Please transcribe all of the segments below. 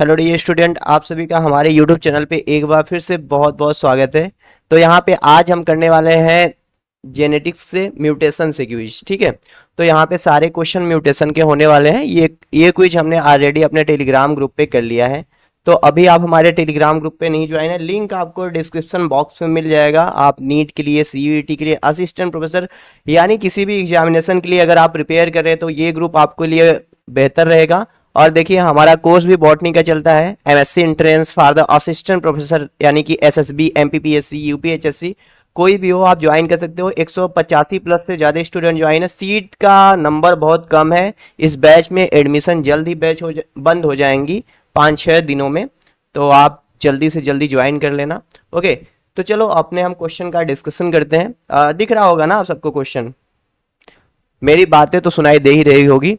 Hello dear student आप सभी का हमारे यूट्यूब चैनल पे एक बार फिर से बहुत बहुत स्वागत है तो यहाँ पे आज हम करने वाले हैं जेनेटिक्स से म्यूटेशन से क्विज ठीक है तो यहाँ पे सारे क्वेश्चन म्यूटेशन के होने वाले हैं ये ये क्विज हमने ऑलरेडी अपने टेलीग्राम ग्रुप पे कर लिया है तो अभी आप हमारे टेलीग्राम ग्रुप पे नहीं ज्वाइन है लिंक आपको डिस्क्रिप्शन बॉक्स में मिल जाएगा आप नीट के लिए सी e के लिए असिस्टेंट प्रोफेसर यानी किसी भी एग्जामिनेशन के लिए अगर आप प्रिपेयर करें तो ये ग्रुप आपके लिए बेहतर रहेगा और देखिए हमारा कोर्स भी बॉटनी का चलता है MSc entrance for the assistant professor यानी कि एसएसबी एमपीपीएससी यूपीएचएससी कोई भी हो आप ज्वाइन कर सकते हो एक प्लस से ज़्यादा स्टूडेंट ज्वाइन है सीट का नंबर बहुत कम है इस बैच में एडमिशन जल्द ही बैच हो बंद हो जाएंगी पाँच छः दिनों में तो आप जल्दी से जल्दी ज्वाइन कर लेना ओके तो चलो अपने हम क्वेश्चन का डिस्कशन करते हैं आ, दिख रहा होगा ना आप सबको क्वेश्चन मेरी बातें तो सुनाई दे ही रही होगी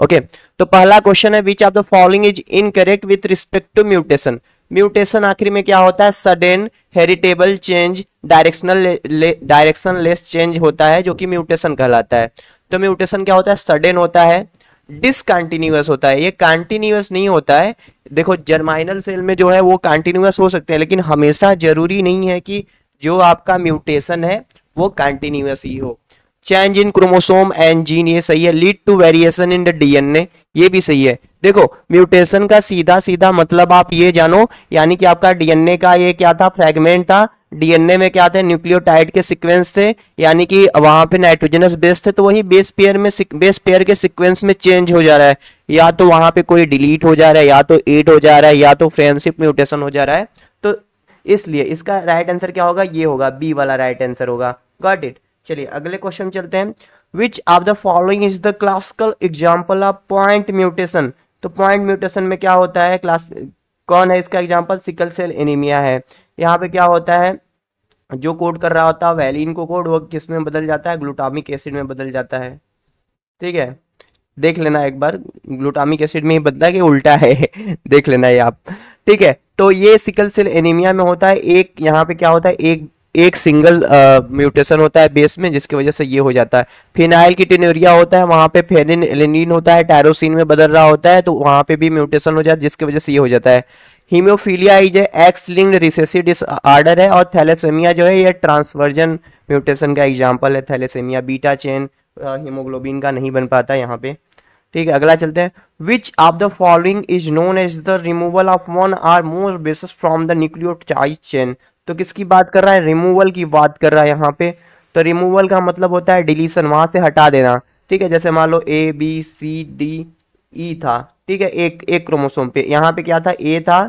ओके तो पहला क्वेश्चन है which of the following is incorrect with respect to mutation mutation आखिर में क्या होता है sudden heritable change directional directionless change होता है जो कि म्यूटेशन कहलाता है तो म्यूटेशन क्या होता है सडन होता है डिसकंटिन्यूस होता है ये कंटिन्यूस नहीं होता है देखो जर्माइनल सेल में जो है वो कंटिन्यूस हो सकते हैं लेकिन हमेशा जरूरी नहीं है कि जो आपका म्यूटेशन है वो कंटिन्यूस ही हो change in chromosome and gene ये सही है lead to variation in the DNA ये भी सही है देखो म्यूटेशन का सीधा सीधा मतलब आप ये जानो यानी कि आपका डीएनए का ये क्या था फ्रेगमेंट था डीएनए में क्या थे न्यूक्लियोटाइड के सीक्वेंस थे यानी कि वहां पे नाइट्रोजनस बेस थे तो वही बेस पेयर में बेस पेयर के सीक्वेंस में चेंज हो जा रहा है या तो वहां पे कोई डिलीट हो जा रहा है या तो एड हो जा रहा है या तो फ्रेमशिप म्यूटेशन हो जा रहा है तो इसलिए इसका राइट आंसर क्या होगा ये होगा बी वाला राइट आंसर होगा गॉट इट चलिए अगले क्वेश्चन चलते हैं which of the following is the classical example of point mutation तो पॉइंट म्यूटेशन में क्या होता है क्लास कौन है इसका एग्जाम्पल सिकल सेल एनीमिया है यहाँ पे क्या होता है जो कोड कर रहा होता है वैलिन को कोड वो किस में बदल जाता है ग्लूटामिक एसिड में बदल जाता है ठीक है देख लेना एक बार ग्लूटामिक एसिड में ही बदला कि उल्टा है देख लेना ये आप ठीक है तो ये सिकल सेल एनीमिया में होता है एक यहाँ पे क्या होता है एक एक सिंगल म्यूटेशन uh, होता है बेस में जिसकी वजह से ये हो जाता है फिनाइल की टिनोरिया होता है वहाँ पे फेनिन एलिनिन होता है टायरोसिन में बदल रहा होता है तो वहाँ पे भी म्यूटेशन हो जाता है जिसकी वजह से ये हो जाता है haemophilia is X linked recessive disorder है और थैलेसेमिया जो है ये ट्रांसवर्जन म्यूटेशन का एग्जाम्पल है थैलेसेमिया बीटा चेन हीमोग्लोबिन का नहीं बन पाता यहाँ पे ठीक है अगला चलते हैं which of the following is known as the removal of one or more bases from the nucleotide chain तो किसकी बात कर रहा है रिमूवल की बात कर रहा है यहाँ पे तो रिमूवल का मतलब होता है डिलीशन वहां से हटा देना ठीक है जैसे मान लो A B C D E था ठीक है एक एक क्रोमोसोम पे यहाँ पे क्या था ए था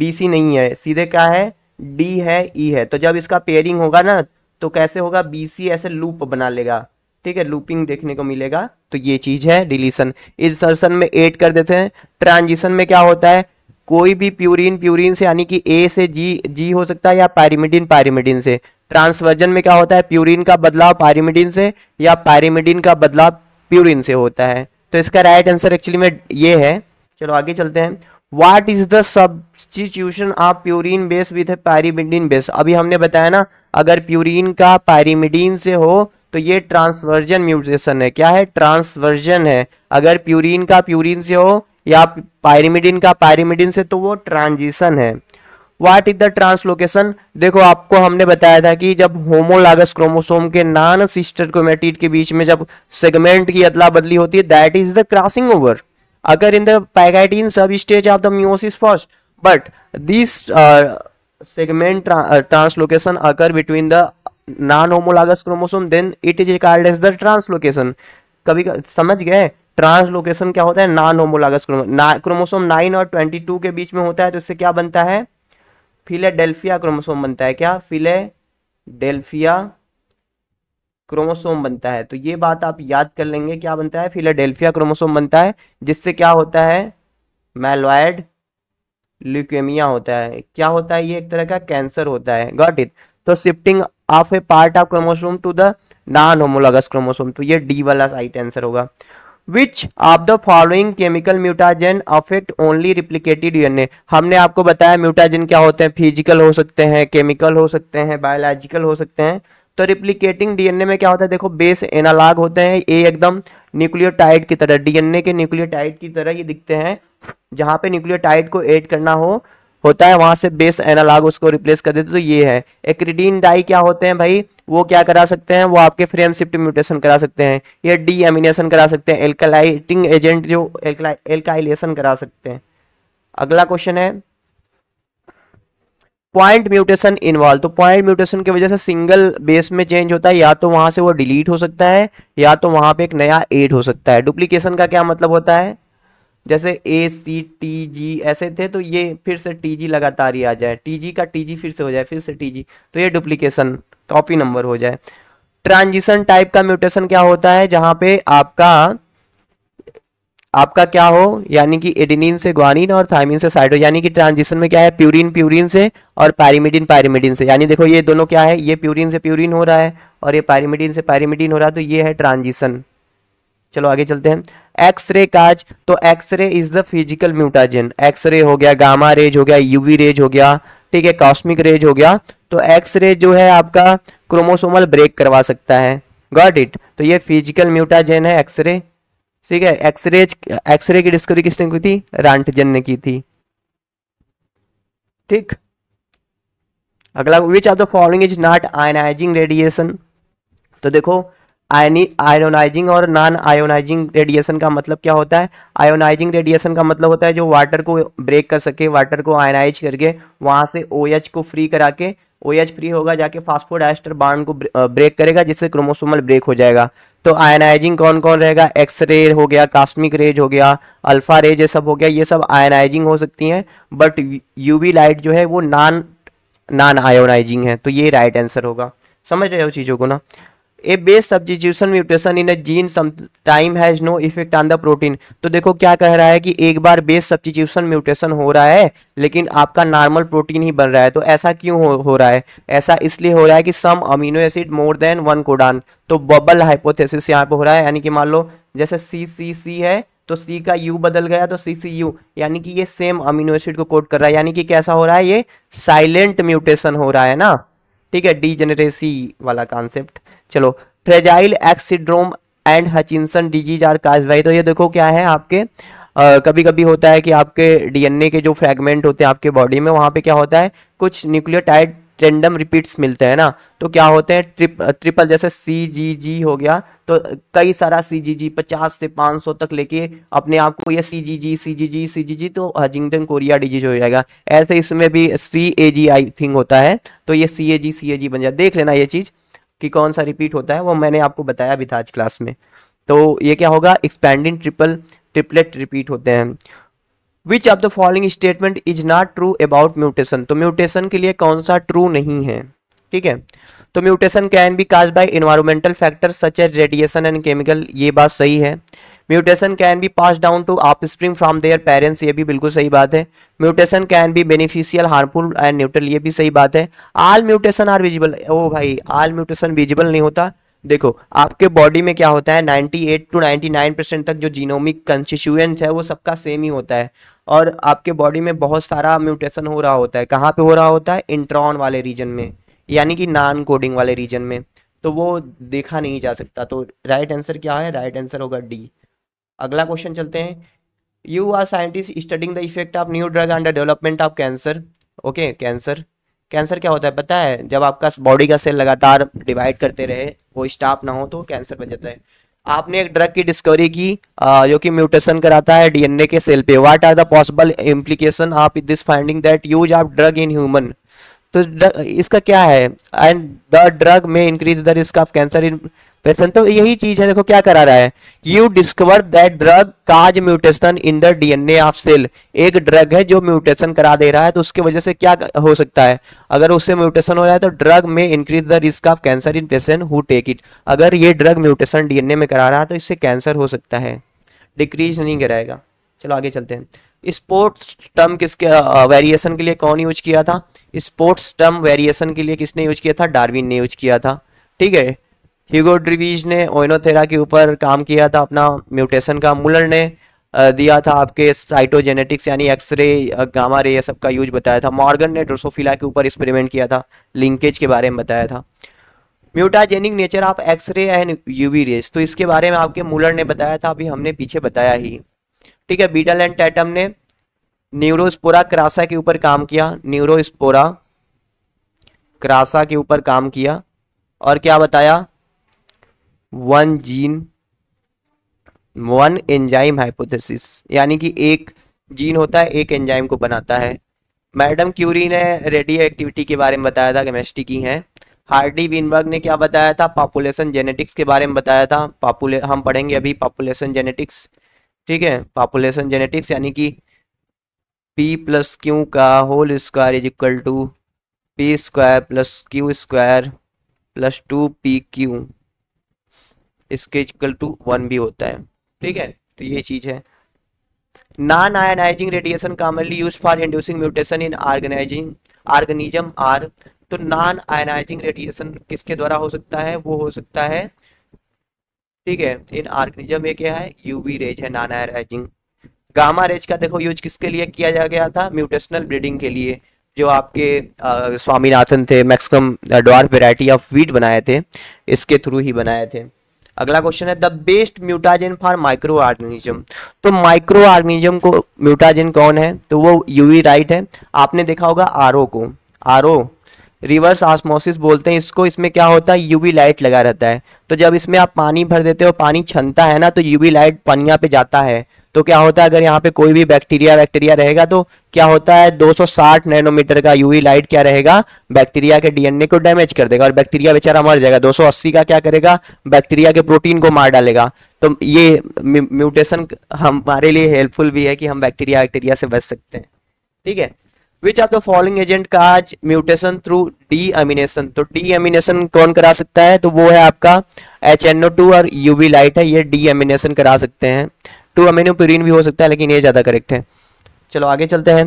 बी सी नहीं है सीधे क्या है डी है ई e है तो जब इसका पेयरिंग होगा ना तो कैसे होगा बी सी ऐसे लूप बना लेगा ठीक है लूपिंग देखने को मिलेगा तो ये चीज है डिलीशन इंसर्शन में एड कर देते हैं ट्रांजिशन में क्या होता है कोई भी प्यूरिन प्यूरिन से यानी कि ए से जी जी हो सकता है या पैरिमिडिन पैरिमिडिन से ट्रांसवर्जन में क्या होता है प्यूरिन का बदलाव पैरिमिडिन से या पैरिमिडिन का बदलाव प्यूरिन से होता है तो इसका राइट आंसर एक्चुअली में ये है चलो आगे चलते हैं what is the substitution of purine base with pyrimidine base अभी हमने बताया ना अगर प्यूरिन का पैरिमिडिन से हो तो ये ट्रांसवर्जन म्यूटेशन है क्या है ट्रांसवर्जन है अगर प्यूरिन का प्यूरिन से हो या पायरिमिडिन का पायरिमिडिन से तो वो ट्रांजिशन है वाट इज द ट्रांसलोकेशन देखो आपको हमने बताया था कि जब होमोलागस क्रोमोसोम के नॉन सिस्टर क्रोमेटिड के बीच में जब सेगमेंट की अदला बदली होती है that is the crossing over अगर in the pachytene sub stage of the meiosis first but this segment translocation अगर between the non non chromosome then it is is as the translocation कभी समझ गए ट्रांसलोकेशन क्या होता है non homologous chromosome nine और twenty two के बीच में होता है तो इससे क्या बनता है फिलेडेल्फिया क्रोमोसोम बनता है क्या फिलेडेल्फिया क्रोमोसोम बनता है तो ये बात आप याद कर लेंगे क्या बनता है फिलेडेल्फिया क्रोमोसोम बनता है जिससे क्या होता है मेलॉयड ल्यूकेमिया होता है क्या होता है ये एक तरह का कैंसर होता है गॉट इट तो shifting of a part of chromosome to the non homologous chromosome तो ये डी वाला राइट आंसर होगा which of the following chemical mutagen affect only replicated UNA हमने आपको बताया म्यूटाजन क्या होते हैं फिजिकल हो सकते हैं केमिकल हो सकते हैं बायोलॉजिकल हो सकते हैं तो रिप्लीकेटिंग डीएनए में क्या होता है देखो बेस एनालॉग होते हैं ये एकदम न्यूक्लियोटाइड की तरह डीएनए के न्यूक्लियोटाइड की तरह ये दिखते हैं जहां पे न्यूक्लियोटाइड को ऐड करना हो होता है वहां से बेस एनालॉग उसको रिप्लेस कर देते तो ये है एक्रिडीन डाई क्या होते हैं भाई वो क्या करा सकते हैं वो आपके फ्रेम शिफ्ट म्यूटेशन करा सकते हैं या डी एमिनेशन करा सकते हैं एल्कलाइटिंग एजेंट जो एल्काइलेशन करा सकते हैं अगला क्वेश्चन है पॉइंट म्यूटेशन इन्वॉल्व तो पॉइंट म्यूटेशन की वजह से सिंगल बेस में चेंज होता है या तो वहां से वो डिलीट हो सकता है या तो वहां पे एक नया एड हो सकता है डुप्लीकेशन का क्या मतलब होता है जैसे ए सी टी जी ऐसे थे तो ये फिर से टी जी लगातार ही आ जाए टी जी का टी जी फिर से हो जाए फिर से टी जी तो ये डुप्लीकेशन कॉपी नंबर हो जाए ट्रांजिशन टाइप का म्यूटेशन क्या होता है जहां पे आपका आपका क्या हो यानी कि एडिनिन से ग्वानिन और थायमिन से साइडो यानी कि ट्रांजिशन में क्या है प्यूरिन प्यूरिन से और पैरिमिडिन पैरिमिडिन से यानी देखो ये दोनों क्या है ये प्यूरिन से प्यूरिन हो रहा है और ये पैरिमिडिन से पैरिमिडिन हो रहा है तो ये है ट्रांजिशन चलो आगे चलते हैं एक्सरे काज तो X ray is the physical mutagen X ray हो गया गामा रेज हो गया यूवी रेज हो गया ठीक है कॉस्मिक रेज हो गया तो एक्सरे जो है आपका क्रोमोसोमल ब्रेक करवा सकता है गॉट इट तो ये फिजिकल म्यूटाजन है एक्सरे ठीक है एक्सरे एक्सरे की डिस्कवरी किसने की थी रांटजन ने की थी ठीक अगला which are the following is not ionising radiation तो देखो आयनी आयोनाइजिंग और नॉन आयोनाइजिंग रेडिएशन का मतलब क्या होता है आयोनाइजिंग रेडिएशन का मतलब होता है जो वाटर को ब्रेक कर सके वाटर को आयोनाइज करके वहाँ से ओ OH को फ्री करा के ओ OH फ्री होगा जाके एस्टर बाउंड को ब्रेक करेगा जिससे क्रोमोसोमल ब्रेक हो जाएगा तो आयोनाइजिंग कौन कौन रहेगा एक्स रे हो गया कास्मिक रेज हो गया अल्फा रेज ये सब हो गया ये सब आयोनाइजिंग हो सकती हैं बट यूवी लाइट जो है वो नॉन नॉन आयोनाइजिंग है तो ये राइट आंसर होगा समझ रहे हो चीज़ों को ना a base substitution mutation in a gene time has no effect on the protein तो देखो क्या कह रहा है कि एक बार बेस सब्जीट्यूशन म्यूटेशन हो रहा है लेकिन आपका नॉर्मल प्रोटीन ही बन रहा है तो ऐसा क्यों हो, हो रहा है ऐसा इसलिए हो रहा है कि some amino acid more than one codon तो बबल हाइपोथेसिस यहाँ पे हो रहा है यानी कि मान लो जैसे सी सी सी है तो C का U बदल गया तो सी सी यू यानी कि ये सेम अमीनो एसिड को कोट कर रहा है यानी कि कैसा हो रहा है ये साइलेंट म्यूटेशन हो रहा है ना ठीक है डीजेनरेसी वाला कॉन्सेप्ट चलो फ्रेजाइल एक्सिड्रोम एंड हचिनसन डिजीज आर काज भाई तो ये देखो क्या है आपके Uh, कभी कभी होता है कि आपके डीएनए के जो फ्रैगमेंट होते हैं आपके बॉडी में वहां पे क्या होता है कुछ न्यूक्लियोटाइड रेंडम रिपीट्स मिलते हैं ना तो क्या होते हैं ट्रिप ट्रिपल जैसे सी जी जी हो गया तो कई सारा सी जी जी पचास से पाँच सौ तक लेके अपने आप को ये सी जी जी सी जी जी सी जी जी तो हजिंगटन कोरिया डिजीज हो जाएगा ऐसे इसमें भी सी ए जी आई थिंक होता है तो ये सी ए जी सी ए जी बन जाए देख लेना ये चीज़ कि कौन सा रिपीट होता है वो मैंने आपको बताया भी था आज क्लास में तो ये क्या होगा एक्सपैंडिंग ट्रिपल ट्रिपलेट रिपीट होते हैं which of the following statement is not true about mutation तो म्यूटेशन के लिए कौन सा ट्रू नहीं है ठीक है तो mutation can be cause by environmental factor such as radiation and chemical ये बात सही है mutation can be pass down to offspring from their parents ये भी बिल्कुल सही बात है mutation can be beneficial harmful and neutral ये भी सही बात है आल म्यूटेशन आर विजिबल ओ भाई आल म्यूटेशन विजिबल नहीं होता देखो आपके बॉडी में क्या होता है 98 टू 99 परसेंट तक जो जीनोमिक कंस्टिट्यूएंस है वो सबका सेम ही होता है और आपके बॉडी में बहुत सारा म्यूटेशन हो रहा होता है कहाँ पे हो रहा होता है इंट्रॉन वाले रीजन में यानी कि नॉन कोडिंग वाले रीजन में तो वो देखा नहीं जा सकता तो राइट आंसर क्या है राइट आंसर होगा डी अगला क्वेश्चन चलते हैं you are scientist studying the effect of new drug under development of cancer okay cancer cancer क्या होता है पता है जब आपका बॉडी का सेल लगातार डिवाइड करते रहे वो स्टाफ ना हो तो कैंसर बन जाता है आपने एक ड्रग की डिस्कवरी की जो कि म्यूटेशन कराता है डीएनए के सेल पे what are the possible implication of this finding that use of drug in human तो इसका क्या है and the drug may increase the risk of cancer in patient तो यही चीज है देखो क्या करा रहा है you discover that drug cause mutation in the DNA of cell एक ड्रग है जो म्यूटेशन करा दे रहा है तो उसकी वजह से क्या हो सकता है अगर उससे म्यूटेशन हो जाए तो drug may increase the risk of cancer in patient who take it अगर ये ड्रग म्यूटेशन डीएनए में करा रहा है तो इससे कैंसर हो सकता है डिक्रीज नहीं कराएगा चलो आगे चलते हैं स्पोर्ट्स टर्म किसके वेरिएशन के लिए कौन यूज किया था स्पोर्ट्स टर्म वेरिएशन के लिए किसने यूज किया था डार्विन ने यूज किया था ठीक है ह्यूगो ड्रिवीज ने ओइनोथेरा के ऊपर काम किया था अपना म्यूटेशन का मुलर ने दिया था आपके साइटोजेनेटिक्स यानी एक्सरे गामा रे ये सब का यूज बताया था मॉर्गन ने ड्रोसोफिला के ऊपर एक्सपेरिमेंट किया था लिंकेज के बारे में बताया था mutagenic nature of X ray and UV rays तो इसके बारे में आपके मुलर ने बताया था अभी हमने पीछे बताया ही ठीक है बीटल एंड टैटम ने न्यूरोस्पोरा क्रासा के ऊपर काम किया न्यूरोस्पोरा क्रासा के ऊपर काम किया और क्या बताया one gene one enzyme hypothesis यानी कि एक जीन होता है एक एंजाइम को बनाता है मैडम क्यूरी ने रेडियो एक्टिविटी के बारे में बताया था केमिस्ट्री की है हार्डी विनबर्ग ने क्या बताया था पॉपुलेशन जेनेटिक्स के बारे में बताया था पॉपुले हम पढ़ेंगे अभी पॉपुलेशन जेनेटिक्स ठीक है पॉपुलेशन जेनेटिक्स यानी कि पी प्लस क्यू का whole square is equal to p square plus q square plus two p q इसके इक्वल टू वन भी होता है ठीक है तो ये चीज़ है non ionizing radiation commonly use for inducing mutation in organizing organism are तो नॉन आयनाइजिंग रेडिएशन किसके द्वारा हो सकता है वो हो सकता है ठीक है इन आर्गनिजम में क्या है यूवी रेज है नाना राइजिंग गामा रेज का देखो यूज किसके लिए किया जा गया था म्यूटेशनल ब्रीडिंग के लिए जो आपके स्वामीनाथन थे maximum dwarf variety of wheat बनाए थे इसके थ्रू ही बनाए थे अगला क्वेश्चन है the best mutagen for microorganism तो माइक्रो ऑर्गेनिज्म को म्यूटाजन कौन है तो वो यूवी राइट है आपने देखा होगा आर को आर रिवर्स आसमोसिस बोलते हैं इसको इसमें क्या होता है यूवी लाइट लगा रहता है तो जब इसमें आप पानी भर देते हो पानी छनता है ना तो यूवी लाइट पनिया पे जाता है तो क्या होता है अगर यहाँ पे कोई भी बैक्टीरिया वैक्टीरिया रहेगा तो क्या होता है 260 नैनोमीटर का यूवी लाइट क्या रहेगा बैक्टीरिया के डीएनए को डैमेज कर देगा और बैक्टीरिया बेचारा मर जाएगा 280 का क्या करेगा बैक्टीरिया के प्रोटीन को मार डालेगा तो ये म्यूटेशन हमारे लिए हेल्पफुल भी है कि हम बैक्टीरिया वैक्टीरिया से बच सकते हैं ठीक है which are the following agent cause mutation through deamination तो डी अमिनेशन कौन करा सकता है तो वो है आपका एच एन ओ टू और यूवी लाइट है ये डी अमिनेशन करा सकते हैं टू अमीनोप्यूरिन भी हो सकता है लेकिन ये ज़्यादा करेक्ट है चलो आगे चलते हैं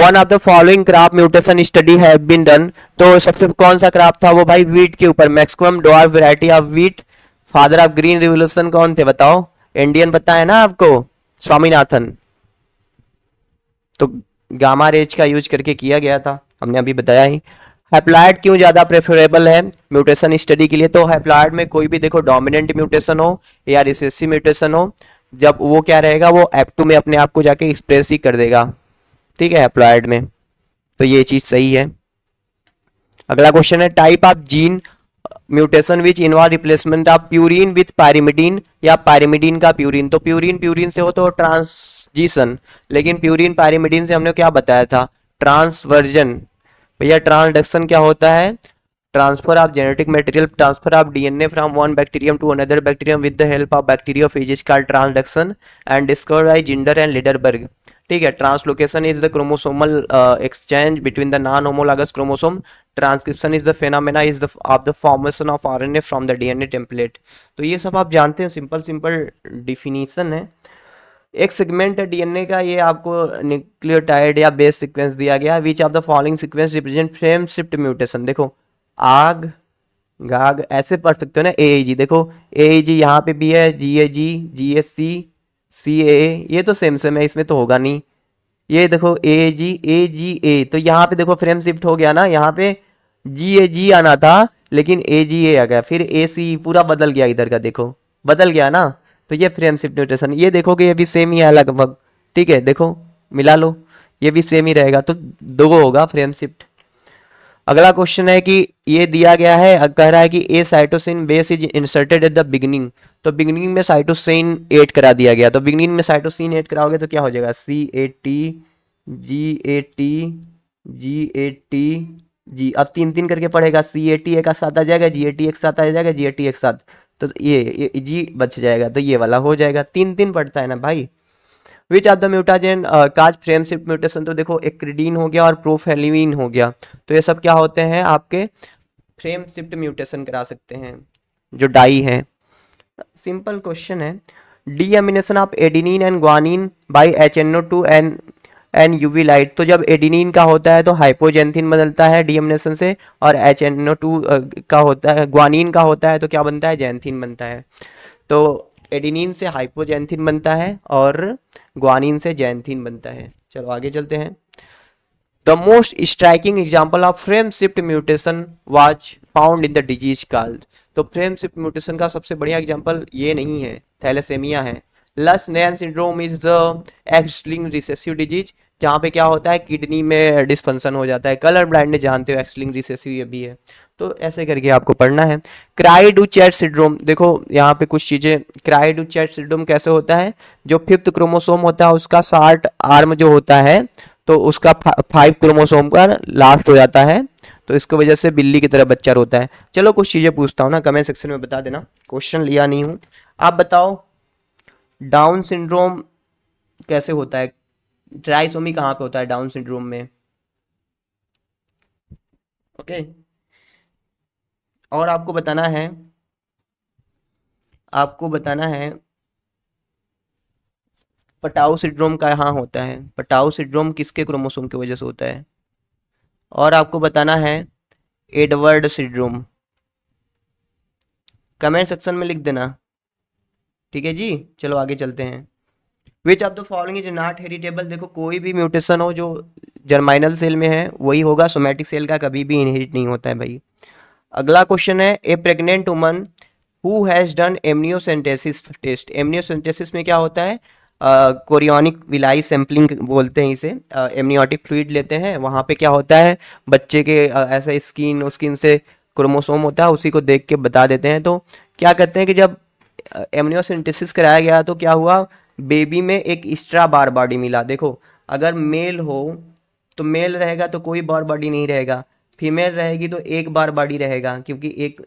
one of the following crop mutation study have been done तो सबसे कौन सा क्रॉप था वो भाई वीट के ऊपर maximum dwarf variety of wheat father of green revolution कौन थे बताओ इंडियन पता है ना आपको स्वामीनाथन तो गामा रेज का यूज करके किया गया था हमने अभी बताया ही हेप्लाइड क्यों ज़्यादा प्रेफरेबल है म्यूटेशन स्टडी के लिए तो हेप्लाइड में कोई भी देखो डोमिनेंट म्यूटेशन हो या रिसेसिव म्यूटेशन हो जब वो क्या रहेगा वो एप टू में अपने आप को जाके एक्सप्रेस ही कर देगा ठीक है हेप्लाइड में तो ये चीज़ सही है अगला क्वेश्चन है type of gene mutation which involve replacement of purine with pyrimidine या पैरिमिडीन का प्यूरिन तो प्यूरिन प्यूरिन से हो तो ट्रांसजीशन लेकिन प्यूरिन पैरिमिडीन से हमने क्या बताया था ट्रांसवर्जन भैया ट्रांसडक्शन क्या होता है transfer of genetic material transfer of DNA from one bacterium to another bacterium with the help of bacteriophages transduction and discovered by Zinder and Lederberg ठीक है translocation is the chromosomal exchange between the non homologous chromosome transcription is the phenomena is the of the formation of R N A from the D N A template तो ये सब आप जानते हैं simple simple definition है एक segment है DNA का ये आपको न्यूक्लियोटाइड या बेस सीक्वेंस दिया गया which of the following sequence represent frame shift mutation देखो आग गाग ऐसे पढ़ सकते हो ना ए जी देखो ए जी यहाँ पे भी है जी ए जी जी एस सी सी ए ये तो सेम सेम है इसमें तो होगा नहीं ये देखो ए जी ए जी ए तो यहाँ पे देखो फ्रेम शिफ्ट हो गया ना यहाँ पे जी ए जी आना था लेकिन ए जी ए आ गया फिर ए सी e पूरा बदल गया इधर का देखो बदल गया ना तो ये फ्रेम शिफ्ट नोटेशन ये देखो कि ये भी सेम ही है लगभग ठीक है देखो मिला लो ये भी सेम ही रहेगा तो दो होगा फ्रेम शिफ्ट अगला क्वेश्चन है कि ये दिया गया है कह रहा है कि a cytosine base is inserted at the beginning तो बिगनिंग में साइटोसिन एड करा दिया गया तो बिगनिंग में साइटोसिन एड कराओगे तो क्या हो जाएगा C A T G A T G A T G अब तीन तीन करके पढ़ेगा सी ए टी एक साथ आ जाएगा जी ए टी एक साथ आ जाएगा जी ए टी एक साथ तो ये, ये जी बच जाएगा तो ये वाला हो जाएगा तीन तीन पढ़ता है ना भाई which are the mutagen cause frame shift mutation तो देखो एक्रीडीन हो गया और प्रोफेलिविन हो गया तो ये सब क्या होते हैं आपके फ्रेम शिफ्ट म्यूटेशन करा सकते हैं जो डाई है सिंपल क्वेश्चन है deamination of adenine and guanine by H N O two N N U V light तो जब एडिनिन का होता है तो हाइपोजेंथिन बदलता है डीएमिनेशन से और एच एन ओ टू का होता है ग्वानिन का होता है तो क्या बनता है जेंथिन बनता है तो एडिनिन से हाइपोजेंथिन बनता है और ग्वानिन से जैनथीन बनता है चलो आगे चलते हैं the most striking example of frame shift mutation which found in the disease called तो फ्रेम शिफ्ट म्यूटेशन का सबसे बढ़िया एग्जाम्पल ये नहीं है थैलेसेमिया है Lesch Nyhan syndrome is the X linked recessive disease जहाँ पे क्या होता है किडनी में डिस्फंक्शन हो जाता है कलर ब्लाइंड जानते हो एक्सलिंग रिसेसिव ये भी है तो ऐसे करके आपको पढ़ना है क्राइडू चैट सिड्रोम देखो यहाँ पे कुछ चीज़ें क्राइडू चैट सिड्रोम कैसे होता है जो फिफ्थ क्रोमोसोम होता है उसका शार्ट आर्म जो होता है तो उसका फाइव क्रोमोसोम का लास्ट हो जाता है तो इसकी वजह से बिल्ली की तरह बच्चा रोता है चलो कुछ चीज़ें पूछता हूँ ना कमेंट सेक्शन में बता देना क्वेश्चन लिया नहीं हूँ आप बताओ डाउन सिंड्रोम कैसे होता है ट्राइसोमी कहाँ पे होता है डाउन सिंड्रोम में ओके okay. और आपको बताना है आपको बताना है पटाऊ सिड्रोम कहाँ होता है पटाऊ सिड्रोम किसके क्रोमोसोम की वजह से होता है और आपको बताना है एडवर्ड सिड्रोम कमेंट सेक्शन में लिख देना ठीक है जी चलो आगे चलते हैं which of the following is not heritable देखो कोई भी म्यूटेशन हो जो जर्माइनल सेल में है वही होगा सोमेटिक सेल का कभी भी इनहेरिट नहीं होता है भाई अगला क्वेश्चन है a pregnant woman who has done amniocentesis test amniocentesis में क्या होता है कोरियोनिक विलाई सैम्पलिंग बोलते हैं इसे एमनियोटिक uh, फ्लूड लेते हैं वहाँ पे क्या होता है बच्चे के uh, ऐसा स्किन स्किन से क्रोमोसोम होता है उसी को देख के बता देते हैं तो क्या कहते हैं कि जब एमनियोसेंटेसिस कराया गया तो क्या हुआ बेबी में एक एक्स्ट्रा बार बॉडी मिला देखो अगर मेल हो तो मेल रहेगा तो कोई बार बॉडी नहीं रहेगा फीमेल रहेगी तो एक बार बॉडी रहेगा क्योंकि एक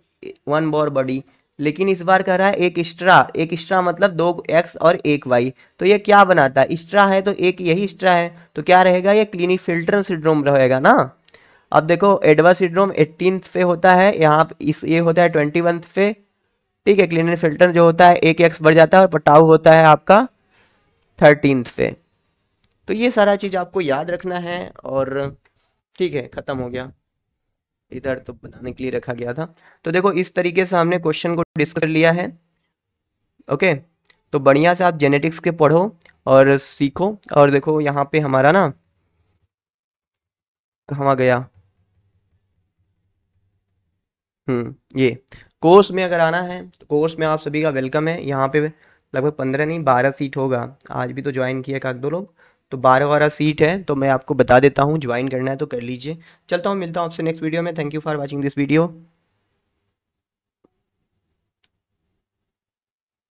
वन बार बॉडी लेकिन इस बार कह रहा है एक एक्स्ट्रा एक एक्स्ट्रा मतलब दो एक्स और एक वाई तो ये क्या बनाता है एक्स्ट्रा है तो एक यही एक्स्ट्रा है तो क्या रहेगा ये क्लिनिक फिल्टर सिड्रोम रहेगा ना अब देखो एडवा सिंड्रोम एट्टीन पे होता है यहाँ इस ये होता है ट्वेंटी पे ठीक है क्लिनिक फिल्टर जो होता है एक एक्स बढ़ जाता है और पटाऊ होता है आपका थर्टीन पे तो ये सारा चीज़ आपको याद रखना है और ठीक है ख़त्म हो गया इधर तो बताने के लिए रखा गया था तो देखो इस तरीके से हमने क्वेश्चन को डिस्कस कर लिया है ओके तो बढ़िया से आप जेनेटिक्स के पढ़ो और सीखो और देखो यहाँ पे हमारा ना कहाँ गया हम्म ये कोर्स में अगर आना है तो कोर्स में आप सभी का वेलकम है यहाँ पे लगभग पंद्रह नहीं बारह सीट होगा आज भी तो ज्वाइन किया काक दो लोग तो बारह बारह सीट है तो मैं आपको बता देता हूँ ज्वाइन करना है तो कर लीजिए चलता हूँ मिलता हूँ आपसे नेक्स्ट वीडियो में thank you for watching this video